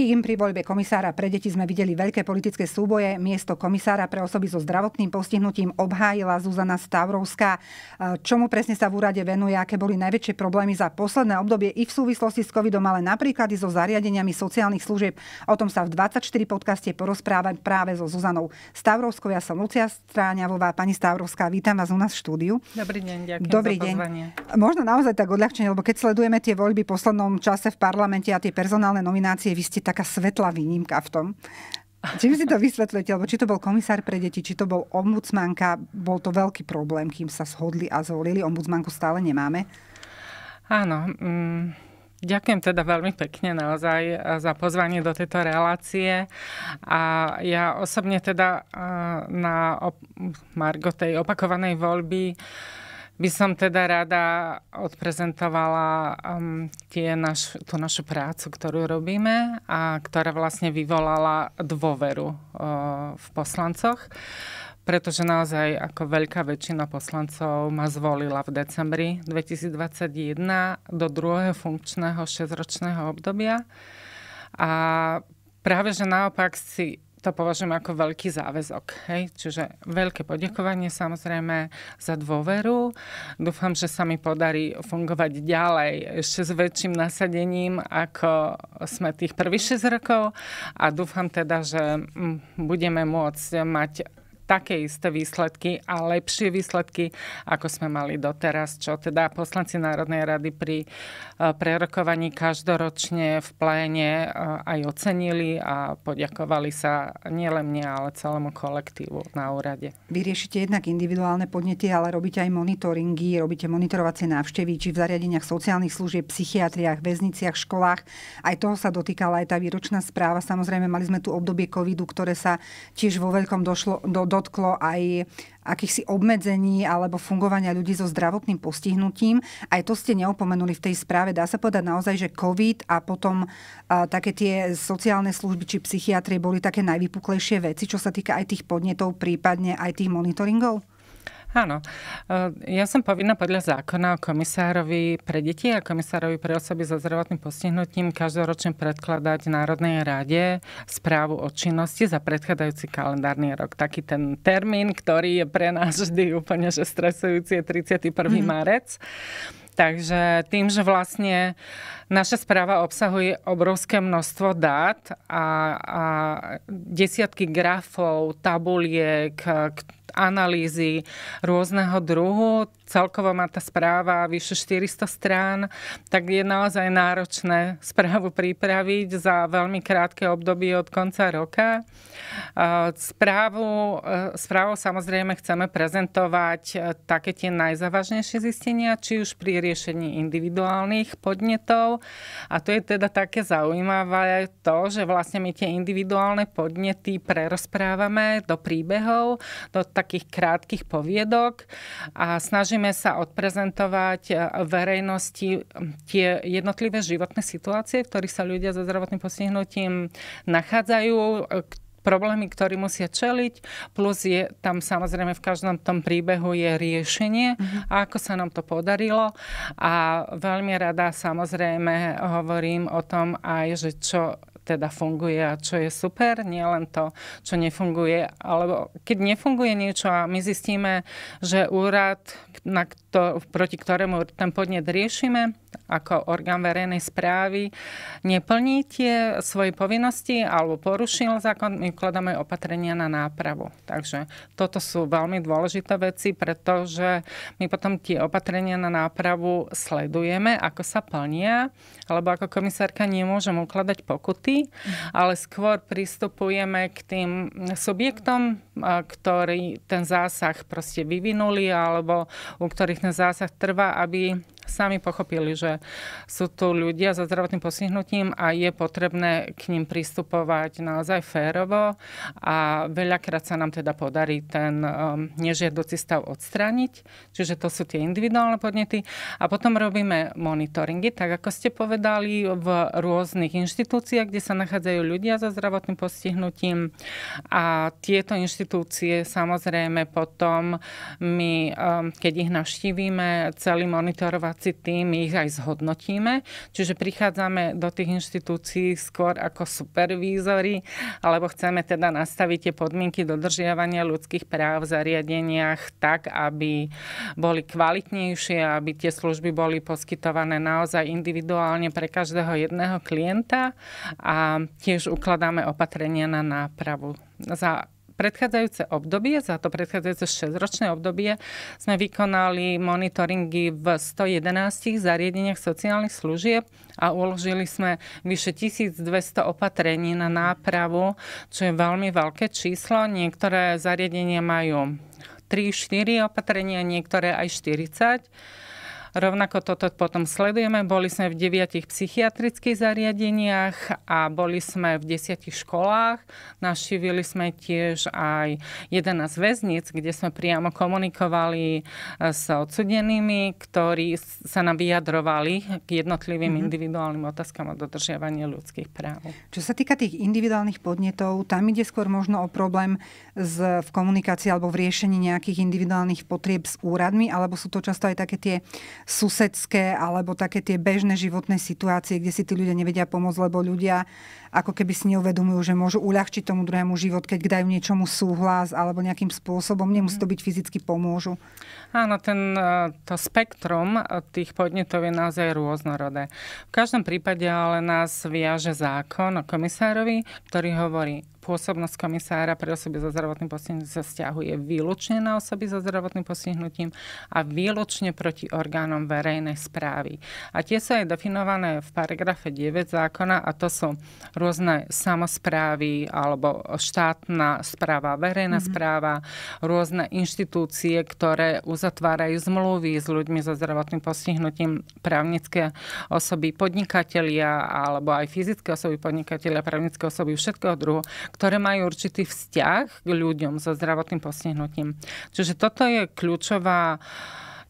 Kým pri voľbe komisára pre deti sme videli veľké politické súboje, miesto komisára pre osoby so zdravotným postihnutím obhájila Zuzana Stavrovská. E, čomu presne sa v úrade venuje, aké boli najväčšie problémy za posledné obdobie i v súvislosti s covidom, ale napríklad i so zariadeniami sociálnych služieb. O tom sa v 24 podcaste porozprávať práve so Zuzanou Stavrovskou. Ja som Lucia Stráňavová. Pani Stavrovská, vítam vás u nás v štúdiu. Dobrý deň, ďakujem Dobrý za pozvanie. Možno naozaj tak odľahčenie, lebo keď sledujeme tie voľby v poslednom čase v parlamente a tie personálne nominácie, vy ste taká svetlá výnimka v tom. Čím si to vysvetľujete? Lebo či to bol komisár pre deti, či to bol ombudsmanka, bol to veľký problém, kým sa shodli a zvolili. Ombudsmanku stále nemáme. Áno. Mm, ďakujem teda veľmi pekne naozaj eh, za pozvanie do tejto relácie. A ja osobne teda eh, na Margo tej opakovanej voľby by som teda rada odprezentovala um, tie naš, tú našu prácu, ktorú robíme a ktorá vlastne vyvolala dôveru uh, v poslancoch, pretože naozaj ako veľká väčšina poslancov ma zvolila v decembri 2021 do druhého funkčného šesťročného obdobia a práve že naopak si to považujem ako veľký záväzok. Hej? Čiže veľké poďakovanie samozrejme za dôveru. Dúfam, že sa mi podarí fungovať ďalej ešte s väčším nasadením, ako sme tých prvých 6 rokov a dúfam teda, že budeme môcť mať také isté výsledky a lepšie výsledky, ako sme mali doteraz, čo teda poslanci Národnej rady pri e, prerokovaní každoročne v pléne e, aj ocenili a poďakovali sa nielen mne, ale celému kolektívu na úrade. Vy riešite jednak individuálne podnety, ale robíte aj monitoringy, robíte monitorovacie návštevy, či v zariadeniach sociálnych služieb, psychiatriách, väzniciach, školách. Aj toho sa dotýkala aj tá výročná správa. Samozrejme, mali sme tu obdobie covidu, ktoré sa tiež vo veľkom došlo, do, do dotklo aj akýchsi obmedzení alebo fungovania ľudí so zdravotným postihnutím. Aj to ste neopomenuli v tej správe. Dá sa povedať naozaj, že COVID a potom a, také tie sociálne služby či psychiatrie boli také najvypuklejšie veci, čo sa týka aj tých podnetov, prípadne aj tých monitoringov? Áno. Ja som povinná podľa zákona o komisárovi pre deti a komisárovi pre osoby so zdravotným postihnutím každoročne predkladať Národnej rade správu o činnosti za predchádzajúci kalendárny rok. Taký ten termín, ktorý je pre nás vždy úplne že stresujúci, je 31. Mm-hmm. marec. Takže tým, že vlastne uh, Naša správa obsahuje obrovské množstvo dát a, a desiatky grafov, tabuliek, analýzy rôzneho druhu. Celkovo má tá správa vyše 400 strán, tak je naozaj náročné správu pripraviť za veľmi krátke obdobie od konca roka. Správu, e, správu samozrejme chceme prezentovať e, také tie najzávažnejšie zistenia, či už pri riešení individuálnych podnetov, a to je teda také zaujímavé to, že vlastne my tie individuálne podnety prerozprávame do príbehov, do takých krátkých poviedok a snažíme sa odprezentovať e, verejnosti tie jednotlivé životné situácie, v ktorých sa ľudia so zdravotným postihnutím nachádzajú, e, problémy, ktoré musia čeliť, plus je tam samozrejme v každom tom príbehu je riešenie, uh-huh. ako sa nám to podarilo a veľmi rada samozrejme hovorím o tom aj, že čo teda funguje a čo je super, nie len to, čo nefunguje, alebo keď nefunguje niečo a my zistíme, že úrad, na to, proti ktorému ten podnet riešime ako orgán verejnej správy, neplní tie svoje povinnosti alebo porušil zákon, my kladáme opatrenia na nápravu. Takže toto sú veľmi dôležité veci, pretože my potom tie opatrenia na nápravu sledujeme, ako sa plnia, alebo ako komisárka nemôžem ukladať pokuty, mhm. ale skôr pristupujeme k tým subjektom, ktorí ten zásah proste vyvinuli alebo u ktorých na zásah trvá, aby sami pochopili, že sú tu ľudia so zdravotným postihnutím a je potrebné k ním pristupovať naozaj férovo a veľakrát sa nám teda podarí ten um, nežiadoci stav odstrániť. Čiže to sú tie individuálne podnety. A potom robíme monitoringy, tak ako ste povedali, v rôznych inštitúciách, kde sa nachádzajú ľudia so zdravotným postihnutím. A tieto inštitúcie samozrejme potom my, um, keď ich navštívime, celý monitorovať kapacity, tým ich aj zhodnotíme. Čiže prichádzame do tých inštitúcií skôr ako supervízory, alebo chceme teda nastaviť tie podmienky dodržiavania ľudských práv v zariadeniach tak, aby boli kvalitnejšie, aby tie služby boli poskytované naozaj individuálne pre každého jedného klienta a tiež ukladáme opatrenia na nápravu za predchádzajúce obdobie, za to predchádzajúce 6-ročné obdobie, sme vykonali monitoringy v 111 zariadeniach sociálnych služieb a uložili sme vyše 1200 opatrení na nápravu, čo je veľmi veľké číslo. Niektoré zariadenia majú 3-4 opatrenia, niektoré aj 40. Rovnako toto potom sledujeme. Boli sme v deviatich psychiatrických zariadeniach a boli sme v desiatich školách. Naštívili sme tiež aj 11 väznic, kde sme priamo komunikovali e, s odsudenými, ktorí sa nám vyjadrovali k jednotlivým mm-hmm. individuálnym otázkam o dodržiavanie ľudských práv. Čo sa týka tých individuálnych podnetov, tam ide skôr možno o problém z, v komunikácii alebo v riešení nejakých individuálnych potrieb s úradmi, alebo sú to často aj také tie susedské alebo také tie bežné životné situácie, kde si tí ľudia nevedia pomôcť, lebo ľudia ako keby si neuvedomujú, že môžu uľahčiť tomu druhému život, keď dajú niečomu súhlas alebo nejakým spôsobom, nemusí to mhm. byť fyzicky pomôžu. Áno, ten, e, to spektrum e, tých podnetov je naozaj rôznorodé. V každom prípade ale nás viaže zákon o komisárovi, ktorý hovorí, pôsobnosť komisára pre osoby so zdravotným postihnutím sa stiahuje výlučne na osoby so zdravotným postihnutím a výlučne proti orgánom verejnej správy. A tie sú aj definované v paragrafe 9 zákona a to sú rôzne samozprávy alebo štátna správa, verejná mm-hmm. správa, rôzne inštitúcie, ktoré uzatvárajú zmluvy s ľuďmi so zdravotným postihnutím, právnické osoby, podnikatelia alebo aj fyzické osoby, podnikatelia, právnické osoby všetkého druhu, ktoré majú určitý vzťah k ľuďom so zdravotným postihnutím. Čiže toto je kľúčová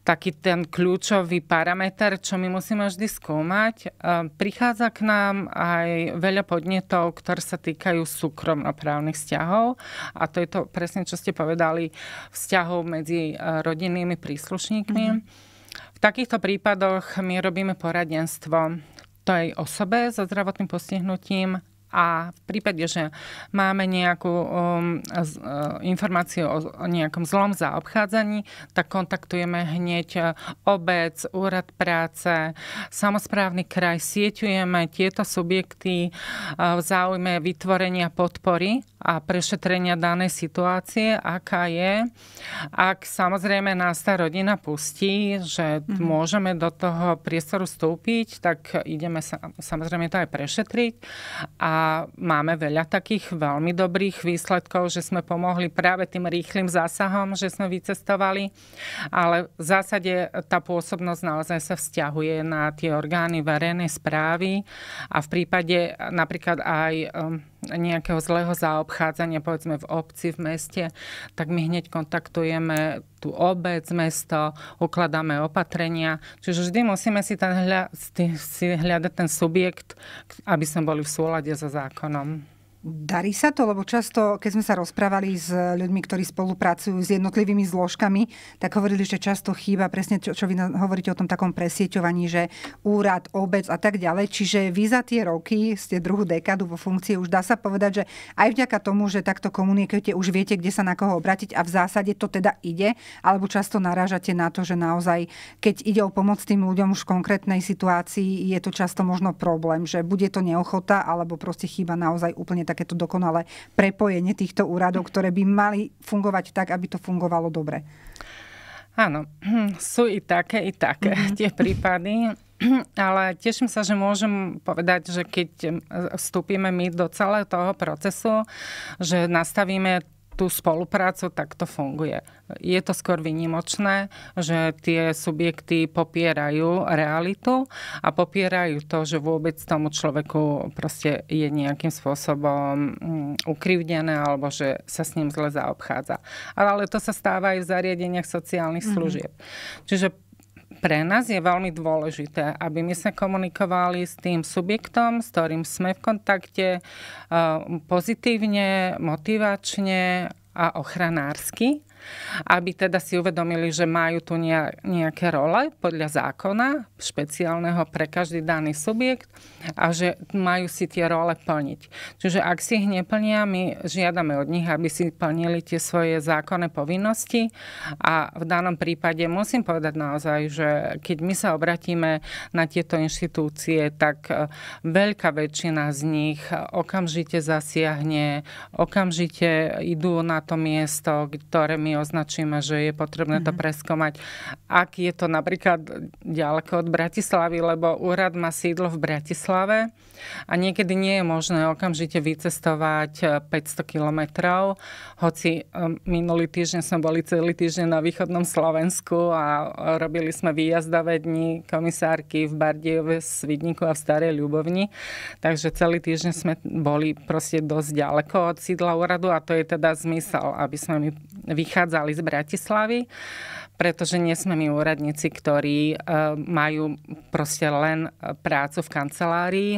taký ten kľúčový parameter, čo my musíme vždy skúmať. E, prichádza k nám aj veľa podnetov, ktoré sa týkajú súkromnoprávnych vzťahov a to je to presne, čo ste povedali, vzťahov medzi e, rodinnými príslušníkmi. Mm-hmm. V takýchto prípadoch my robíme poradenstvo tej osobe so zdravotným postihnutím a v prípade, že máme nejakú um, z, uh, informáciu o, o nejakom zlom zaobchádzaní, tak kontaktujeme hneď uh, obec, úrad práce, samozprávny kraj, sieťujeme tieto subjekty uh, v záujme vytvorenia podpory a prešetrenia danej situácie, aká je. Ak samozrejme nás tá rodina pustí, že mm-hmm. môžeme do toho priestoru vstúpiť, tak ideme sa, samozrejme to aj prešetriť. A a máme veľa takých veľmi dobrých výsledkov, že sme pomohli práve tým rýchlým zásahom, že sme vycestovali, ale v zásade tá pôsobnosť naozaj sa vzťahuje na tie orgány verejnej správy a v prípade napríklad aj um, nejakého zlého zaobchádzania, povedzme v obci, v meste, tak my hneď kontaktujeme tú obec, mesto, ukladáme opatrenia. Čiže vždy musíme si, ten hľa, si hľadať ten subjekt, aby sme boli v súlade so zákonom. Darí sa to? Lebo často, keď sme sa rozprávali s ľuďmi, ktorí spolupracujú s jednotlivými zložkami, tak hovorili, že často chýba presne, čo, čo vy hovoríte o tom takom presieťovaní, že úrad, obec a tak ďalej. Čiže vy za tie roky ste druhú dekádu vo funkcii, už dá sa povedať, že aj vďaka tomu, že takto komunikujete, už viete, kde sa na koho obratiť a v zásade to teda ide, alebo často narážate na to, že naozaj, keď ide o pomoc tým ľuďom už v konkrétnej situácii, je to často možno problém, že bude to neochota alebo proste chýba naozaj úplne takéto dokonalé prepojenie týchto úradov, ktoré by mali fungovať tak, aby to fungovalo dobre. Áno, hm, sú i také, i také mm-hmm. tie prípady, ale teším sa, že môžem povedať, že keď hm, vstúpime my do celého toho procesu, že nastavíme tú spoluprácu, tak to funguje. Je to skôr vynimočné, že tie subjekty popierajú realitu a popierajú to, že vôbec tomu človeku proste je nejakým spôsobom mm, ukrivdené alebo že sa s ním zle zaobchádza. Ale to sa stáva aj v zariadeniach sociálnych mhm. služieb. Mm-hmm. Čiže pre nás je veľmi dôležité, aby my sme komunikovali s tým subjektom, s ktorým sme v kontakte eh, pozitívne, motivačne a ochranársky aby teda si uvedomili, že majú tu nejaké role podľa zákona špeciálneho pre každý daný subjekt a že majú si tie role plniť. Čiže ak si ich neplnia, my žiadame od nich, aby si plnili tie svoje zákonné povinnosti a v danom prípade musím povedať naozaj, že keď my sa obratíme na tieto inštitúcie, tak e, veľká väčšina z nich okamžite zasiahne, okamžite idú na to miesto, ktoré my my označíme, že je potrebné to mhm. preskomať. Ak je to napríklad ďaleko od Bratislavy, lebo úrad má sídlo v Bratislave a niekedy nie je možné okamžite vycestovať 500 eh, kilometrov, hoci eh, minulý týždeň sme boli celý týždeň na východnom Slovensku a robili sme výjazdové dni komisárky v Bardieve, Svidniku a v Starej Ľubovni, takže celý týždeň sme boli proste dosť ďaleko od sídla úradu a to je teda zmysel, aby sme my vychádzali odchádzali z Bratislavy, pretože nie sme my úradníci, ktorí e, majú proste len e, prácu v kancelárii.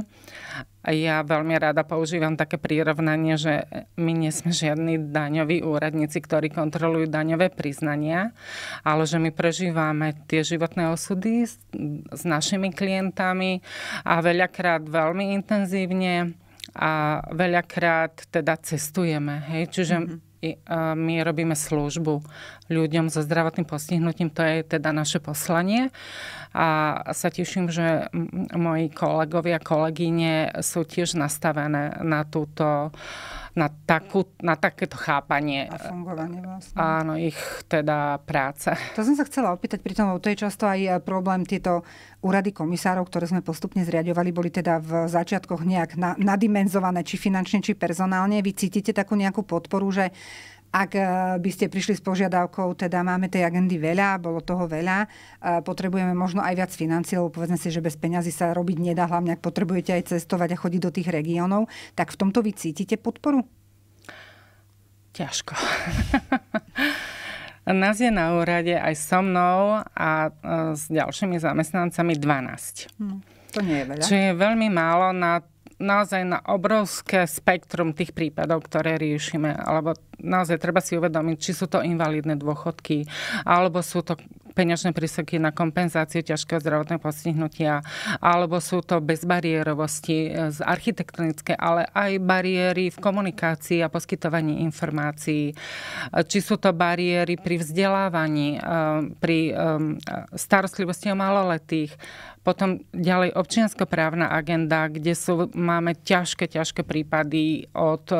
Ja veľmi rada používam také prirovnanie, že my nie sme žiadni daňoví úradníci, ktorí kontrolujú daňové priznania, ale že my prežívame tie životné osudy s, s našimi klientami a veľakrát veľmi intenzívne a veľakrát teda cestujeme. Hej? Čiže mm-hmm my robíme službu ľuďom so zdravotným postihnutím. To je teda naše poslanie. A sa teším, že moji kolegovia, kolegyne sú tiež nastavené na túto na, takú, na takéto chápanie. A fungovanie vlastne. Áno, ich teda práce. To som sa chcela opýtať, pritom to je často aj e, problém tieto úrady komisárov, ktoré sme postupne zriadovali, boli teda v začiatkoch nejak na, nadimenzované, či finančne, či personálne. Vy cítite takú nejakú podporu, že ak e, by ste prišli s požiadavkou, teda máme tej agendy veľa, bolo toho veľa, e, potrebujeme možno aj viac financií, lebo povedzme si, že bez peňazí sa robiť nedá, hlavne ak potrebujete aj cestovať a chodiť do tých regiónov, tak v tomto vy cítite podporu? Ťažko. Nás je na úrade aj so mnou a e, s ďalšími zamestnancami 12. Hmm. To nie je veľa. Čo je veľmi málo na naozaj na obrovské spektrum tých prípadov, ktoré riešime. Alebo naozaj treba si uvedomiť, či sú to invalidné dôchodky, alebo sú to peňažné prísoky na kompenzáciu ťažkého zdravotného postihnutia, alebo sú to bezbariérovosti e, z architektonické, ale aj bariéry v komunikácii a poskytovaní informácií. E, či sú to bariéry pri vzdelávaní, e, pri starostlivosti o maloletých, potom ďalej občianskoprávna agenda, kde sú, máme ťažké, ťažké prípady od e,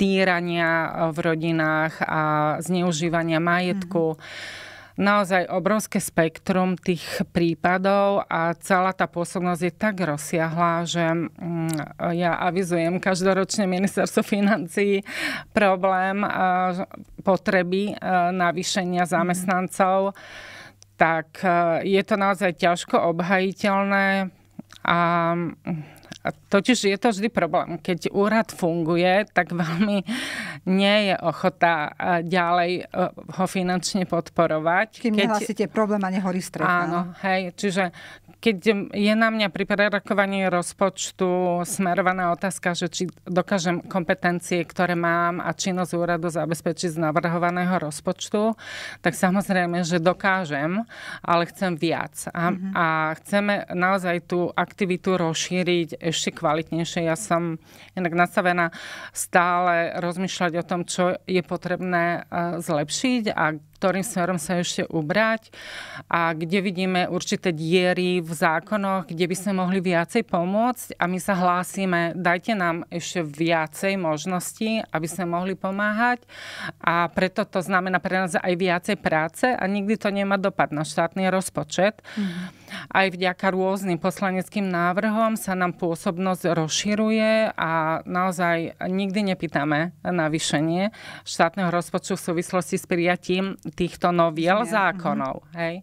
týrania v rodinách a zneužívania majetku. Mm-hmm naozaj obrovské spektrum tých prípadov a celá tá pôsobnosť je tak rozsiahla, že mm, ja avizujem každoročne ministerstvo financí problém e, potreby e, navýšenia mhm. zamestnancov. Mm-hmm tak e, je to naozaj ťažko obhajiteľné a Totiž je to vždy problém. Keď úrad funguje, tak veľmi nie je ochota e, ďalej e, ho finančne podporovať. Kým keď... nehlasíte problém a nehorí strecha. Áno, hej. Čiže keď je na mňa pri prerokovaní rozpočtu smerovaná otázka, že či dokážem kompetencie, ktoré mám a činnosť úradu zabezpečiť z navrhovaného rozpočtu, tak samozrejme, že dokážem, ale chcem viac. A, mm-hmm. a chceme naozaj tú aktivitu rozšíriť ešte kvalitnejšie. Ja som inak nastavená stále rozmýšľať o tom, čo je potrebné e, zlepšiť a ktorým smerom sa ešte ubrať a kde vidíme určité diery v zákonoch, kde by sme mohli viacej pomôcť a my sa hlásime, dajte nám ešte viacej možností, aby sme mohli pomáhať a preto to znamená pre nás aj viacej práce a nikdy to nemá dopad na štátny rozpočet. Mm-hmm. Aj vďaka rôznym poslaneckým návrhom sa nám pôsobnosť rozširuje a naozaj nikdy nepýtame navýšenie štátneho rozpočtu v súvislosti s prijatím týchto noviel mhm. zákonov. Hej.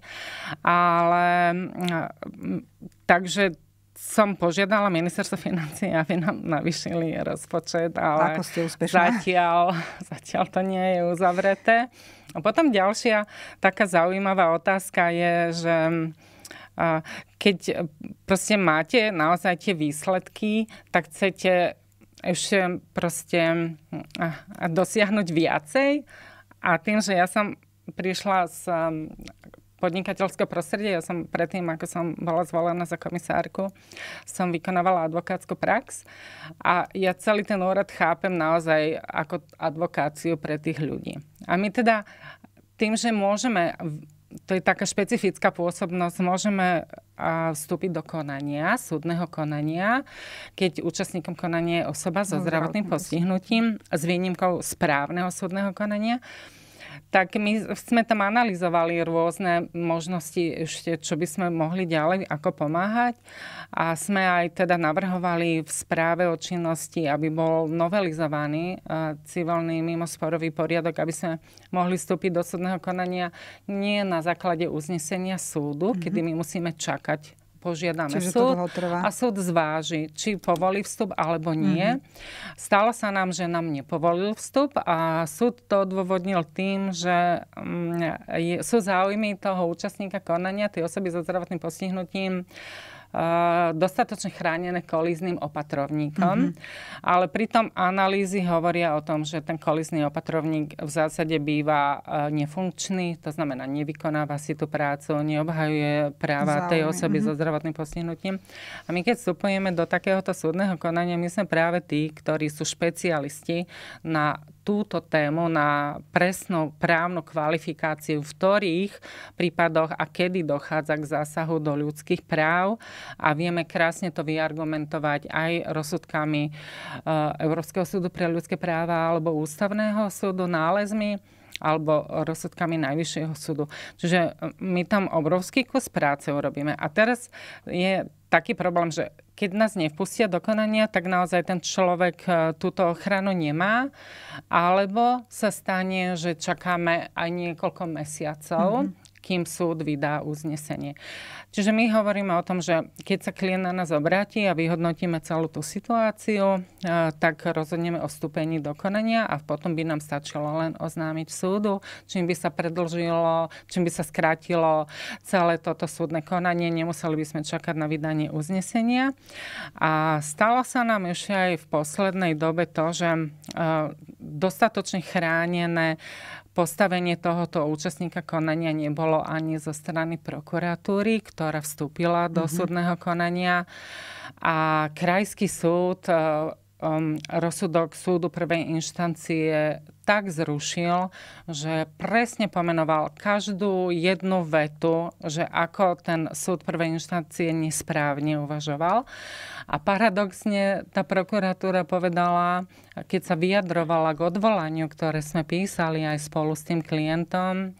Ale mm, takže som požiadala ministerstvo financí, aby nám navýšili rozpočet, ale Ako ste zatiaľ, zatiaľ to nie je uzavreté. A potom ďalšia taká zaujímavá otázka je, že keď e, proste máte naozaj tie výsledky, tak chcete ešte proste hm, dosiahnuť viacej. A tým, že ja som prišla z hm, podnikateľského prostredia, ja som predtým, ako som bola zvolená za komisárku, som vykonávala advokátsku prax a ja celý ten úrad chápem naozaj ako advokáciu pre tých ľudí. A my teda tým, že môžeme to je taká špecifická pôsobnosť. Môžeme vstúpiť do konania, súdneho konania, keď účastníkom konania je osoba so no, zdravotným postihnutím, s výnimkou správneho súdneho konania tak my sme tam analyzovali rôzne možnosti ešte, čo by sme mohli ďalej ako pomáhať a sme aj teda navrhovali v správe o činnosti, aby bol novelizovaný e, civilný mimosporový poriadok, aby sme mohli vstúpiť do súdneho konania nie na základe uznesenia súdu, mm-hmm. kedy mhm. my musíme čakať požiadame Čiže súd a súd zváži, či povolí vstup alebo nie. Mm-hmm. Stalo sa nám, že nám nepovolil vstup a súd to odôvodnil tým, že mm, sú záujmy toho účastníka konania, tej osoby so zdravotným postihnutím, Eh, dostatočne chránené kolízným opatrovníkom, mm-hmm. ale pritom analýzy hovoria o tom, že ten kolízny opatrovník v zásade býva eh, nefunkčný, to znamená nevykonáva si tú prácu, neobhajuje práva Záujme. tej osoby mm-hmm. so mhm. zdravotným postihnutím. A my keď vstupujeme do takéhoto súdneho konania, my sme práve tí, ktorí sú špecialisti na túto tému na presnú právnu kvalifikáciu, v ktorých prípadoch a kedy dochádza k zásahu do ľudských práv a vieme krásne to vyargumentovať aj rozsudkami eh, Európskeho súdu pre ľudské práva alebo Ústavného súdu nálezmi alebo rozsudkami Najvyššieho súdu. Čiže e, my tam obrovský kus práce urobíme. A teraz je taký problém, že keď nás nevpustia do konania, tak naozaj ten človek e, túto ochranu nemá, alebo sa stane, že čakáme aj niekoľko mesiacov, mm-hmm kým súd vydá uznesenie. Čiže my hovoríme o tom, že keď sa klient na nás obráti a vyhodnotíme celú tú situáciu, tak rozhodneme o stupení dokonania a potom by nám stačilo len oznámiť súdu, čím by sa predlžilo, čím by sa skrátilo celé toto súdne konanie, nemuseli by sme čakať na vydanie uznesenia. A stalo sa nám ešte aj v poslednej dobe to, že dostatočne chránené postavenie tohoto účastníka konania nebolo ani zo strany prokuratúry, ktorá vstúpila do mm-hmm. súdneho konania a krajský súd e, um, rozsudok súdu prvej inštancie tak zrušil, že presne pomenoval každú jednu vetu, že ako ten súd prvej inštancie nesprávne uvažoval. A paradoxne tá prokuratúra povedala, keď sa vyjadrovala k odvolaniu, ktoré sme písali aj spolu s tým klientom,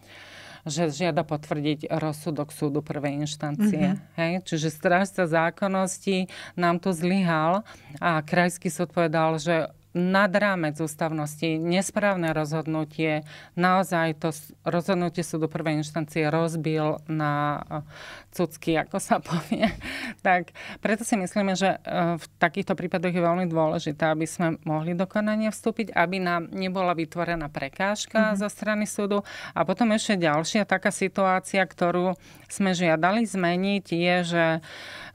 že žiada potvrdiť rozsudok súdu prvej inštancie. Uh-huh. Hej? Čiže strážca zákonnosti nám to zlyhal a krajský súd povedal, že nad rámec ústavnosti, nesprávne rozhodnutie, naozaj to rozhodnutie súdu prvej inštancie rozbil na eh, cucky, ako sa povie. Tak preto si myslíme, že eh, v takýchto prípadoch je veľmi dôležité, aby sme mohli do konania vstúpiť, aby nám nebola vytvorená prekážka mm-hmm. zo strany súdu. A potom ešte ďalšia taká situácia, ktorú sme žiadali zmeniť, je, že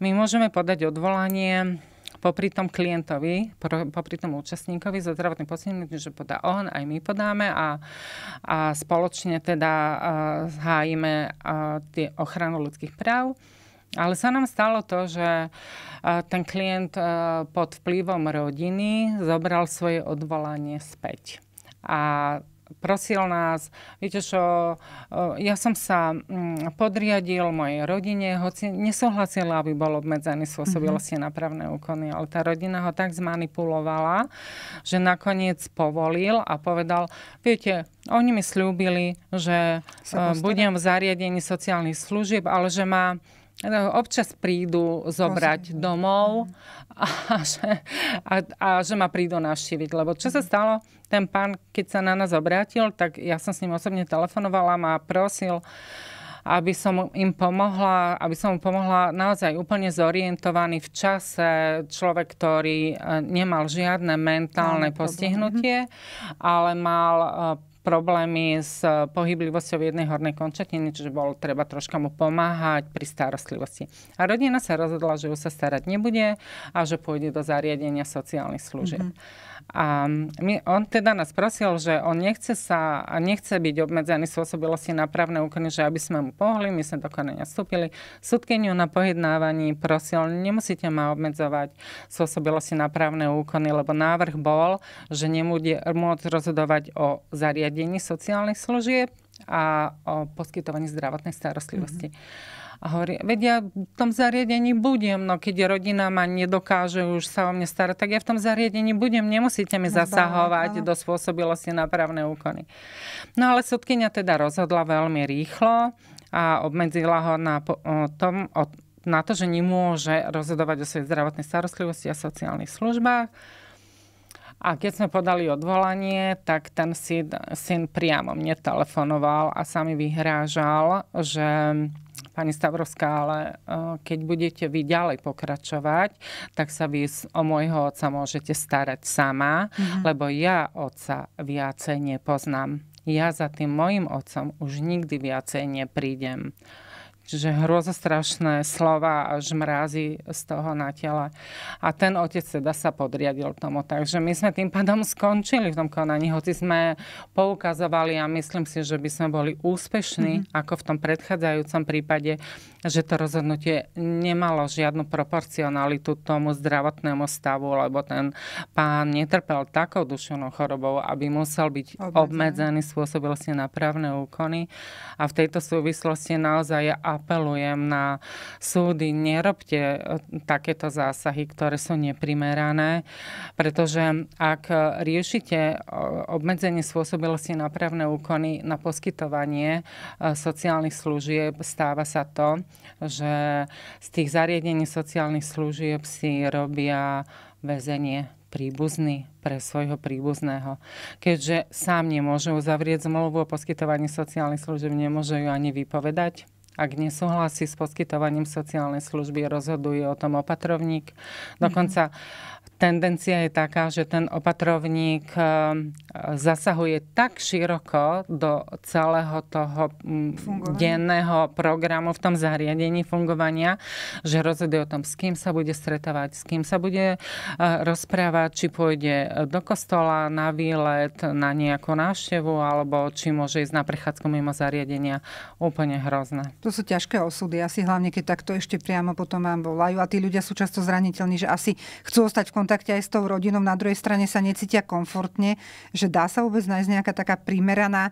my môžeme podať odvolanie popri tom klientovi, popri tom účastníkovi so zdravotným postihnutím, že podá on, aj my podáme a, a spoločne teda hájime tie ochranu ľudských práv. Ale sa nám stalo to, že ten klient pod vplyvom rodiny zobral svoje odvolanie späť. A prosil nás, viete čo, e, ja som sa mm, podriadil mojej rodine, hoci nesohlasila, aby bol obmedzený spôsobilosti mm-hmm. Vlastne na právne úkony, ale tá rodina ho tak zmanipulovala, že nakoniec povolil a povedal, viete, oni mi slúbili, že e, budem v zariadení sociálnych služieb, ale že ma No, občas prídu zobrať Prosím. domov mhm. a že, a, a že ma prídu navštíviť. Lebo čo sa stalo? Ten pán, keď sa na nás obrátil, tak ja som s ním osobne telefonovala, a prosil, aby som im pomohla, aby som mu pomohla naozaj úplne zorientovaný v čase človek, ktorý e, nemal žiadne mentálne mhm. postihnutie, ale mal e, problémy s eh, pohyblivosťou jednej hornej končatiny, čiže bol treba troška mu pomáhať pri starostlivosti. A rodina sa rozhodla, že ju sa starať nebude a že pôjde do zariadenia sociálnych služieb. Mm-hmm. A my, on teda nás prosil, že on nechce sa a nechce byť obmedzený spôsobilosti na právne úkony, že aby sme mu pohli, my sme dokonania vstúpili. Súdkeniu na pojednávaní prosil, nemusíte ma obmedzovať spôsobilosti na právne úkony, lebo návrh bol, že nebude môcť rozhodovať o zariadení sociálnych služieb a o poskytovaní zdravotnej starostlivosti. Mm-hmm. A hovorí, vedia, ja v tom zariadení budem, no keď rodina ma nedokáže už sa o mne starať, tak ja v tom zariadení budem, nemusíte mi no zasahovať do spôsobilosti nápravné úkony. No ale sudkynia teda rozhodla veľmi rýchlo a obmedzila ho na tom, na to, že nemôže rozhodovať o svojej zdravotnej starostlivosti a sociálnych službách. A keď sme podali odvolanie, tak ten syn, syn priamo mne telefonoval a sa mi vyhrážal, že pani Stavrovská, ale e, keď budete vy ďalej pokračovať, tak sa vy o môjho otca môžete starať sama, mm-hmm. lebo ja otca viacej nepoznám. Ja za tým môjim otcom už nikdy viacej neprídem. Čiže strašné slova a žmrázy z toho na tela. A ten otec teda sa podriadil tomu. Takže my sme tým pádom skončili v tom konaní, hoci sme poukazovali a myslím si, že by sme boli úspešní, mm-hmm. ako v tom predchádzajúcom prípade, že to rozhodnutie nemalo žiadnu proporcionalitu tomu zdravotnému stavu, lebo ten pán netrpel takou dušenou chorobou, aby musel byť obmedzený, obmedzený spôsobil si napravné úkony. A v tejto súvislosti naozaj je apelujem na súdy, nerobte e, takéto zásahy, ktoré sú neprimerané, pretože ak riešite e, obmedzenie spôsobilosti na právne úkony na poskytovanie e, sociálnych služieb, stáva sa to, že z tých zariadení sociálnych služieb si robia väzenie príbuzný pre svojho príbuzného. Keďže sám nemôže uzavrieť zmluvu o poskytovaní sociálnych služieb, nemôže ju ani vypovedať, ak nesúhlasí s poskytovaním sociálnej služby, rozhoduje o tom opatrovník. Dokonca mm-hmm tendencia je taká, že ten opatrovník eh, zasahuje tak široko do celého toho mm, Fungovanie. denného programu v tom zariadení fungovania, že rozhoduje o tom, s kým sa bude stretávať, s kým sa bude eh, rozprávať, či pôjde eh, do kostola na výlet, na nejakú návštevu, alebo či môže ísť na prechádzku mimo zariadenia. Úplne hrozné. To sú ťažké osudy, asi hlavne keď takto ešte priamo potom vám volajú a tí ľudia sú často zraniteľní, že asi chcú ostať v kontakte kontakte aj s tou rodinou, na druhej strane sa necítia komfortne, že dá sa vôbec nájsť nejaká taká primeraná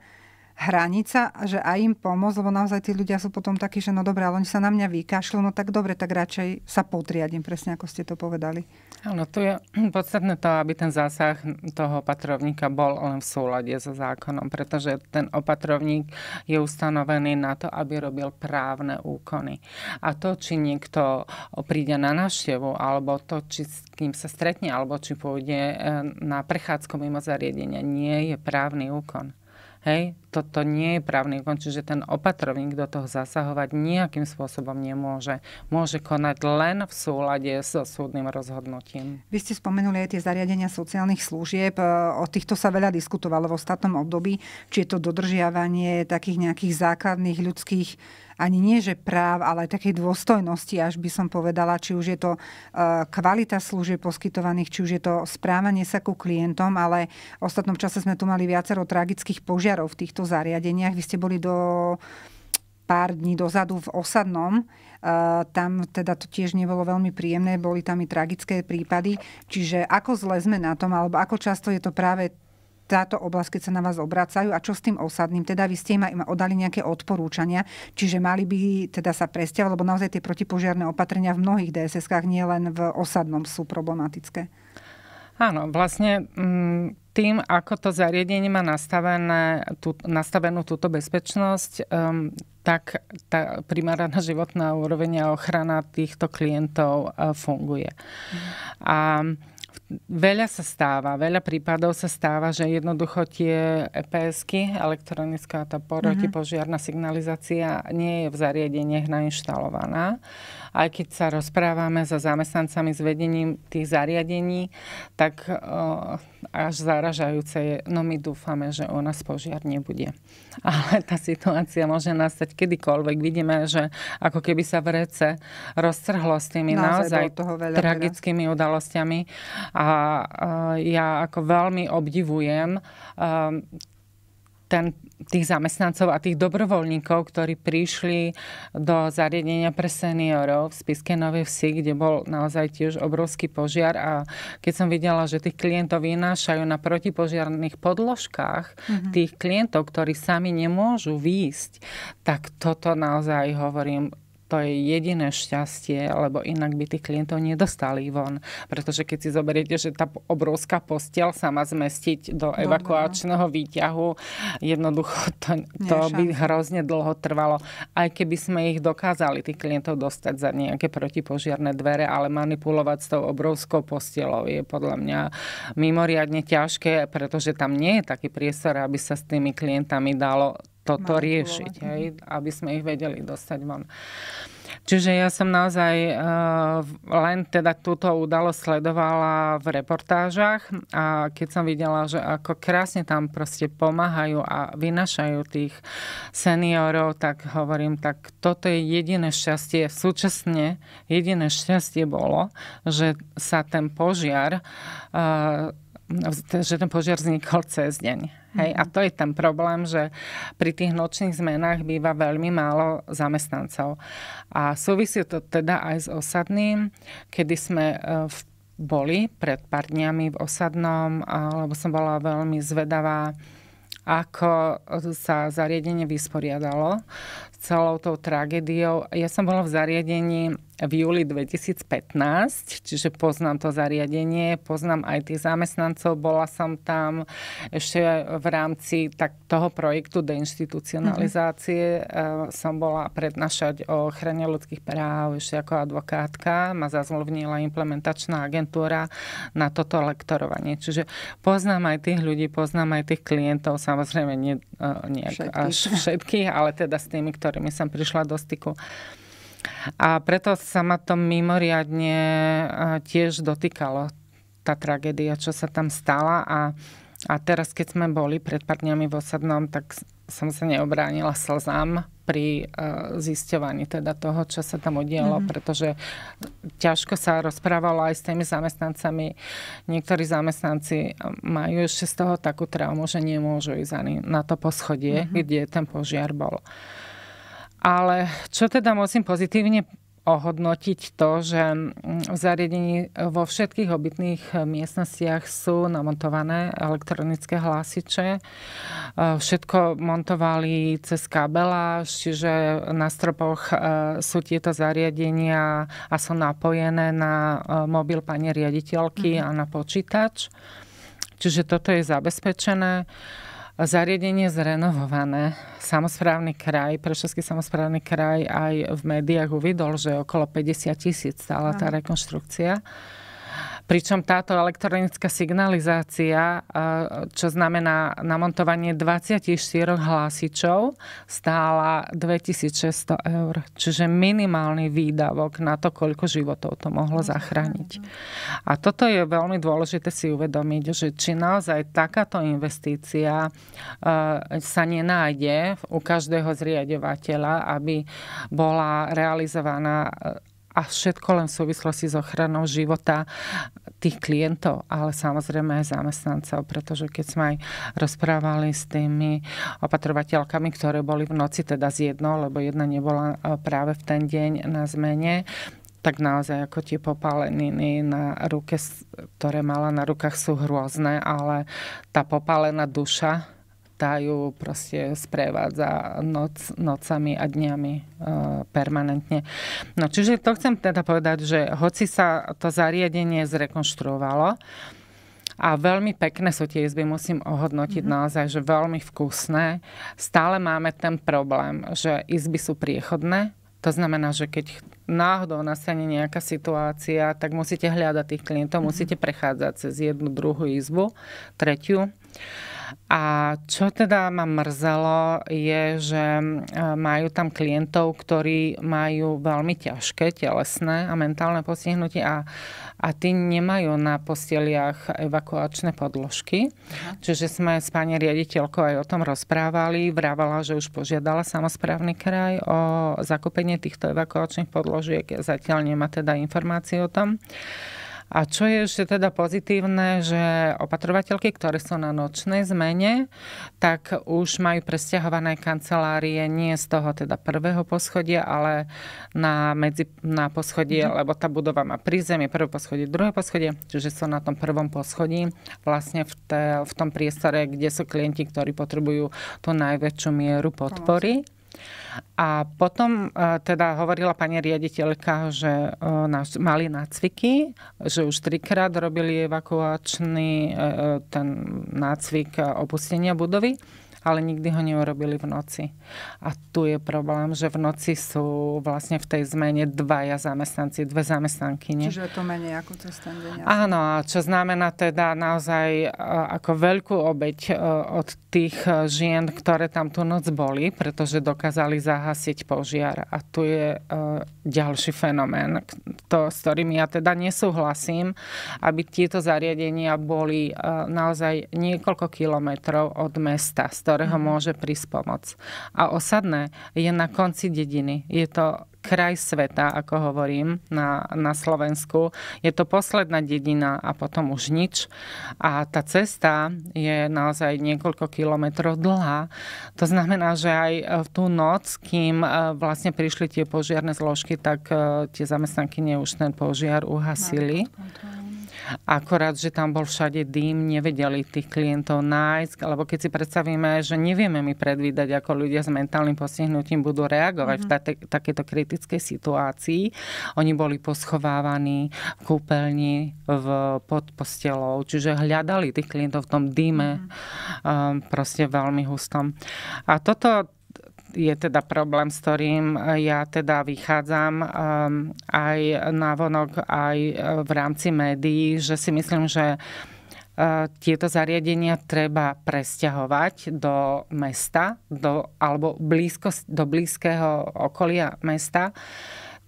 hranica, že aj im pomôcť, lebo naozaj tí ľudia sú potom takí, že no dobre, ale oni sa na mňa vykašľú, no tak dobre, tak radšej sa potriadím, presne ako ste to povedali. Áno, tu je podstatné to, aby ten zásah toho opatrovníka bol len v súlade so zákonom, pretože ten opatrovník je ustanovený na to, aby robil právne úkony. A to, či niekto príde na návštevu, alebo to, či s kým sa stretne, alebo či pôjde eh, na prechádzku mimo zariadenia, nie je právny úkon. Hej, toto nie je právny úkon, čiže ten opatrovník do toho zasahovať nejakým spôsobom nemôže. Môže konať len v súlade s súdnym rozhodnutím. Vy ste spomenuli aj tie zariadenia sociálnych služieb. E, o týchto sa veľa diskutovalo v ostatnom období, či je to dodržiavanie takých nejakých základných ľudských ani nie že práv, ale aj takej dôstojnosti, až by som povedala, či už je to e, kvalita služieb poskytovaných, či už je to správanie sa ku klientom, ale v ostatnom čase sme tu mali viacero tragických požiarov v týchto zariadeniach. Vy ste boli do pár dní dozadu v Osadnom. E, tam teda to tiež nebolo veľmi príjemné, boli tam i tragické prípady. Čiže ako zle sme na tom, alebo ako často je to práve táto oblasť, keď sa na vás obracajú a čo s tým osadným. Teda vy ste im odali nejaké odporúčania, čiže mali by teda sa presťahovať, lebo naozaj tie protipožiarné opatrenia v mnohých DSS-kách, nie len v osadnom, sú problematické. Áno, vlastne mm, tým, ako to zariadenie má nastavené, tú, nastavenú túto bezpečnosť, um, tak tá primárna životná úroveň a ochrana týchto klientov uh, funguje. Mm. A Veľa sa stáva, veľa prípadov sa stáva, že jednoducho tie EPS-ky, elektronická tá protipožiarná mhm. signalizácia, nie je v zariadeniach nainštalovaná. Aj keď sa rozprávame so zamestnancami s vedením tých zariadení, tak uh, až záražajúce je, no my dúfame, že ona nás požiar nebude. Ale tá situácia môže nastať kedykoľvek. Vidíme, že ako keby sa v rece roztrhlo s tými naozaj, naozaj toho veľa, tragickými veľa. udalostiami. A, a ja ako veľmi obdivujem ehm, ten, tých zamestnancov a tých dobrovoľníkov, ktorí prišli do zariadenia pre seniorov v Spiske Novej Vsi, kde bol naozaj tiež obrovský požiar a keď som videla, že tých klientov vynášajú na protipožiarných podložkách, mm-hmm. tých klientov, ktorí sami nemôžu výjsť, tak toto naozaj hovorím, to je jediné šťastie, lebo inak by tých klientov nedostali von. Pretože keď si zoberiete, že tá obrovská postel sa má zmestiť do no. evakuačného výťahu, jednoducho to, to by hrozne dlho trvalo. Aj keby sme ich dokázali, tých klientov, dostať za nejaké protipožiarne dvere, ale manipulovať s tou obrovskou postelou je podľa mňa mimoriadne ťažké, pretože tam nie je taký priestor, aby sa s tými klientami dalo toto riešiť, hej, aby sme ich vedeli dostať von. Čiže ja som naozaj eh, len teda túto udalosť sledovala v reportážach a keď som videla, že ako krásne tam proste pomáhajú a vynašajú tých seniorov, tak hovorím, tak toto je jediné šťastie, súčasne jediné šťastie bolo, že sa ten požiar eh, že ten požiar vznikol cez deň. Hej, a to je ten problém, že pri tých nočných zmenách býva veľmi málo zamestnancov. A súvisí to teda aj s osadným, kedy sme e, v boli pred pár dňami v Osadnom, lebo som bola veľmi zvedavá, ako sa zariadenie vysporiadalo s celou tou tragédiou. Ja som bola v zariadení v júli 2015, čiže poznám to zariadenie, poznám aj tých zamestnancov, bola som tam ešte v rámci tak toho projektu deinstitucionalizácie mm-hmm. som bola prednášať o ochrane ľudských práv ešte ako advokátka, ma zazmluvnila implementačná agentúra na toto lektorovanie. Čiže poznám aj tých ľudí, poznám aj tých klientov, samozrejme nie, e, nie všetkých. až všetkých, ale teda s tými, ktorými som prišla do styku. A preto sa ma to mimoriadne e, tiež dotýkalo, tá tragédia, čo sa tam stala. A, a teraz, keď sme boli pred pár dňami v Osadnom, tak som sa neobránila slzám pri uh, zisťovaní teda toho, čo sa tam udialo, mm. pretože ťažko sa rozprávalo aj s tými zamestnancami. Niektorí zamestnanci e, majú ešte z toho takú traumu, že nemôžu ísť ani na to poschodie, mm. kde ten požiar bol. Uh, ale čo teda musím pozitívne ohodnotiť to, že mm, v zariadení e, vo všetkých obytných e, miestnostiach sú namontované elektronické hlásiče. E, všetko montovali cez kabeláž, čiže na stropoch sú tieto zariadenia a sú napojené na mobil pani riaditeľky mhm. a na počítač. Čiže toto je zabezpečené zariadenie zrenovované. Samozprávny kraj, Prešovský samozprávny kraj aj v médiách uvidol, že okolo 50 tisíc stála tá rekonštrukcia. Pričom táto elektronická signalizácia, e, čo znamená namontovanie 24 hlásičov, stála 2600 eur. Čiže minimálny výdavok na to, koľko životov to mohlo zachrániť. A toto je veľmi dôležité si uvedomiť, že či naozaj takáto investícia e, sa nenájde u každého zriadovateľa, aby bola realizovaná e, a všetko len v súvislosti s ochranou života tých klientov, ale samozrejme aj zamestnancov, pretože keď sme aj rozprávali s tými opatrovateľkami, ktoré boli v noci teda z jednou, lebo jedna nebola e, práve v ten deň na zmene, tak naozaj ako tie popáleniny na ruke, ktoré mala na rukách sú hrôzne, ale tá popálená duša, tá ju proste sprevádza noc, nocami a dňami e, permanentne. No čiže to chcem teda povedať, že hoci sa to zariadenie zrekonštruovalo, a veľmi pekné sú tie izby, musím ohodnotiť mm-hmm. naozaj, že veľmi vkusné. Stále máme ten problém, že izby sú priechodné, to znamená, že keď náhodou nastane nejaká situácia, tak musíte hľadať tých klientov, mm-hmm. musíte prechádzať cez jednu, druhú izbu, tretiu. A čo teda ma mrzelo, je, že e, majú tam klientov, ktorí majú veľmi ťažké telesné a mentálne postihnutie a, a tí nemajú na posteliach evakuačné podložky. Aha. Mhm. Čiže sme s pani riaditeľkou aj o tom rozprávali. Vravala, že už požiadala samozprávny kraj o zakúpenie týchto evakuačných podložiek. Zatiaľ nemá teda informácie o tom. A čo je ešte teda pozitívne, že opatrovateľky, ktoré sú na nočnej zmene, tak už majú presťahované kancelárie nie z toho teda prvého poschodia, ale na, medzi, na poschodie, mm. lebo tá budova má prízemie, prvé poschodie, druhé poschodie, čiže sú na tom prvom poschodí vlastne v, te, v tom priestore, kde sú klienti, ktorí potrebujú tú najväčšiu mieru podpory. Pomoc. A potom e, teda hovorila pani riaditeľka, že e, nás mali nácviky, že už trikrát robili evakuačný e, ten nácvik opustenia budovy ale nikdy ho neurobili v noci. A tu je problém, že v noci sú vlastne v tej zmene dvaja zamestnanci, dve zamestnanky. Nie? Čiže je to menej ako cez ten deň. Áno, a čo znamená teda naozaj e, ako veľkú obeď e, od tých e, žien, ktoré tam tú noc boli, pretože dokázali zahasiť požiar. A tu je ďalší fenomén, to, s ktorým ja teda nesúhlasím, aby tieto zariadenia boli naozaj niekoľko kilometrov od mesta, z ktorého môže prísť pomoc. A osadné je na konci dediny. Je to kraj sveta, ako hovorím, na, na Slovensku. Je to posledná dedina a potom už nič. A tá cesta je naozaj niekoľko kilometrov dlhá. To znamená, že aj e, v tú noc, kým e, vlastne prišli tie požiarne zložky, tak e, tie zamestnanky už ten požiar uhasili. Akorát, že tam bol všade dým, nevedeli tých klientov nájsť, alebo keď si predstavíme, že nevieme my predvídať, ako ľudia s mentálnym postihnutím budú reagovať mm-hmm. v mhm. tate, takéto kritickej situácii. Oni boli poschovávaní v kúpeľni, v, pod postelou, čiže hľadali tých klientov v tom dýme, mm-hmm. Ehm, um, proste veľmi hustom. A toto je teda problém, s ktorým e, ja teda vychádzam e, aj na vonok, aj e, v rámci médií, že si myslím, že tieto zariadenia treba presťahovať do mesta do, alebo blízko, do blízkeho okolia mesta